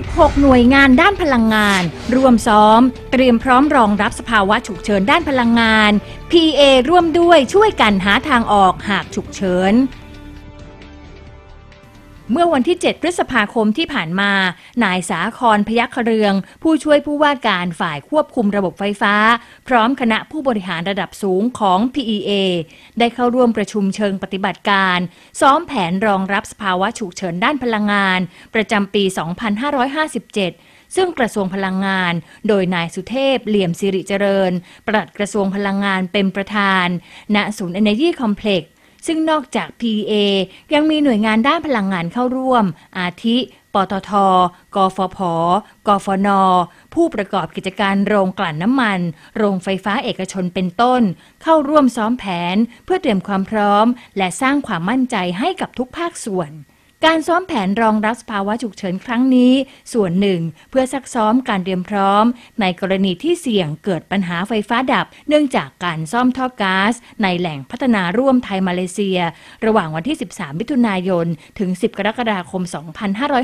16 หน่วยงานด้านพลังงาน ร่วมซ้อม เตรียมพร้อมรองรับสภาวะฉุกเฉินด้านพลังงาน PA ร่วมด้วยช่วยกันหาทางออกหากฉุกเฉินเมื่อวันที่ 7 พฤษภาคมที่ผ่านมา นายสาคอนพยัคเรือง ผู้ช่วยผู้ว่าการฝ่ายควบคุมระบบไฟฟ้า พร้อมคณะผู้บริหารระดับสูงของ PEA ได้เข้าร่วมประชุมเชิงปฏิบัติการ ซ้อมแผนรองรับสภาวะฉุกเฉินด้านพลังงาน ประจำปี 2557 ซึ่งกระทรวงพลังงาน โดยนายสุเทพเหลี่ยมสิริเจริญ ปลัดกระทรวงพลังงานเป็นประธานณศูนย์เอเนจีคอมเพล็กซ์ซึ่งนอกจาก p a ยังมีหน่วยงานด้านพลังงานเข้าร่วม อาทิ ปตท กฟผ กฟน ผู้ประกอบกิจการโรงกลั่นน้ำมัน โรงไฟฟ้าเอกชนเป็นต้น เข้าร่วมซ้อมแผน เพื่อเตรียมความพร้อมและสร้างความมั่นใจให้กับทุกภาคส่วนการซ้อมแผนรองรับสภาวะฉุกเฉินครั้งนี้ ส่วนหนึ่งเพื่อซักซ้อมการเตรียมพร้อม ในกรณีที่เสี่ยงเกิดปัญหาไฟฟ้าดับ เนื่องจากการซ่อมท่อก๊าซในแหล่งพัฒนาร่วมไทยมาเลเซีย ระหว่างวันที่ 13มิถุนายน ถึง 10 กรกฎาคม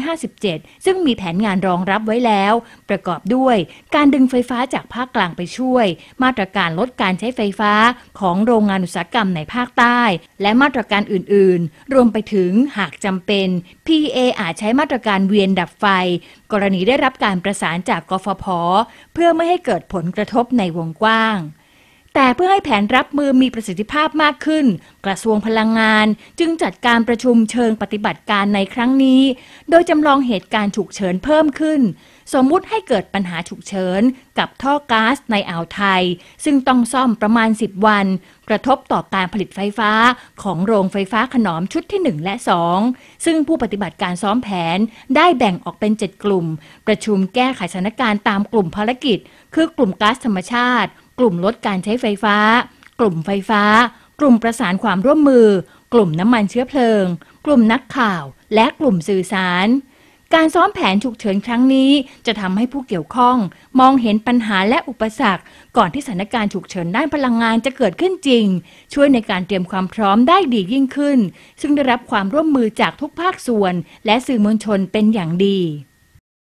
2557 ซึ่งมีแผนงานรองรับไว้แล้ว ประกอบด้วย การดึงไฟฟ้าจากภาคกลางไปช่วย มาตรการลดการใช้ไฟฟ้าของโรงงานอุตสาหกรรมในภาคใต้ และมาตรการอื่น ๆ รวมไปถึงหากจำเป็นน PA อาจใช้มาตรการเวียนดับไฟ กรณีได้รับการประสานจากกฟผเพื่อไม่ให้เกิดผลกระทบในวงกว้างแต่เพื่อให้แผนรับมือมีประสิทธิภาพมากขึ้น กระทรวงพลังงานจึงจัดการประชุมเชิงปฏิบัติการในครั้งนี้ โดยจำลองเหตุการณ์ฉุกเฉินเพิ่มขึ้น สมมุติให้เกิดปัญหาฉุกเฉินกับท่อก๊าซในอ่าวไทย ซึ่งต้องซ่อมประมาณ 10 วัน กระทบต่อการผลิตไฟฟ้าของโรงไฟฟ้าขนอมชุดที่1และ2ซึ่งผู้ปฏิบัติการซ้อมแผนได้แบ่งออกเป็น 7 กลุ่ม ประชุมแก้ไขสถานการณ์ตามกลุ่มภารกิจ คือกลุ่มก๊าซธรรมชาติกลุ่มลดการใช้ไฟฟ้า กลุ่มไฟฟ้า กลุ่มประสานความร่วมมือ กลุ่มน้ำมันเชื้อเพลิง กลุ่มนักข่าว และกลุ่มสื่อสาร การซ้อมแผนฉุกเฉินครั้งนี้จะทำให้ผู้เกี่ยวข้อง มองเห็นปัญหาและอุปสรรค ก่อนที่สถานการณ์ฉุกเฉินด้านพลังงานจะเกิดขึ้นจริง ช่วยในการเตรียมความพร้อมได้ดียิ่งขึ้น ซึ่งได้รับความร่วมมือจากทุกภาคส่วน และสื่อมวลชนเป็นอย่างดี